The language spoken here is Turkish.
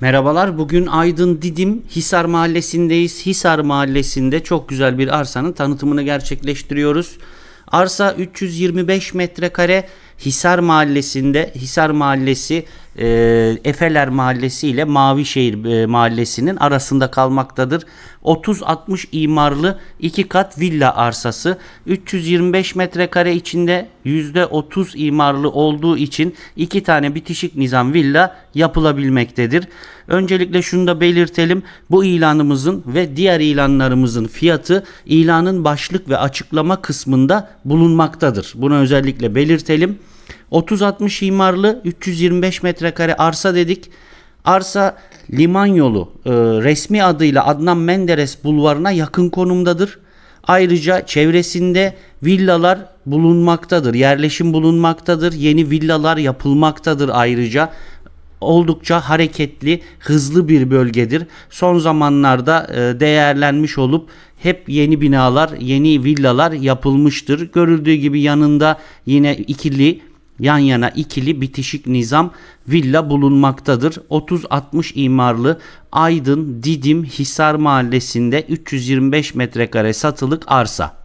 Merhabalar. Bugün Aydın Didim Hisar Mahallesi'ndeyiz. Hisar Mahallesi'nde çok güzel bir arsanın tanıtımını gerçekleştiriyoruz. Arsa 325 metrekare Hisar Mahallesi'nde Hisar Mahallesi e, Efeler Mahallesi ile Mavişehir e, Mahallesi'nin arasında kalmaktadır. 30-60 imarlı 2 kat villa arsası 325 metrekare içinde %30 imarlı olduğu için 2 tane bitişik nizam villa yapılabilmektedir. Öncelikle şunu da belirtelim. Bu ilanımızın ve diğer ilanlarımızın fiyatı ilanın başlık ve açıklama kısmında bulunmaktadır. Bunu özellikle belirtelim. 30-60 imarlı 325 metrekare arsa dedik. Arsa liman yolu e, resmi adıyla Adnan Menderes bulvarına yakın konumdadır. Ayrıca çevresinde villalar bulunmaktadır. Yerleşim bulunmaktadır. Yeni villalar yapılmaktadır ayrıca. Oldukça hareketli, hızlı bir bölgedir. Son zamanlarda e, değerlenmiş olup hep yeni binalar, yeni villalar yapılmıştır. Görüldüğü gibi yanında yine ikili yan yana ikili bitişik nizam villa bulunmaktadır. 30-60 imarlı Aydın Didim Hisar Mahallesi'nde 325 metrekare satılık arsa.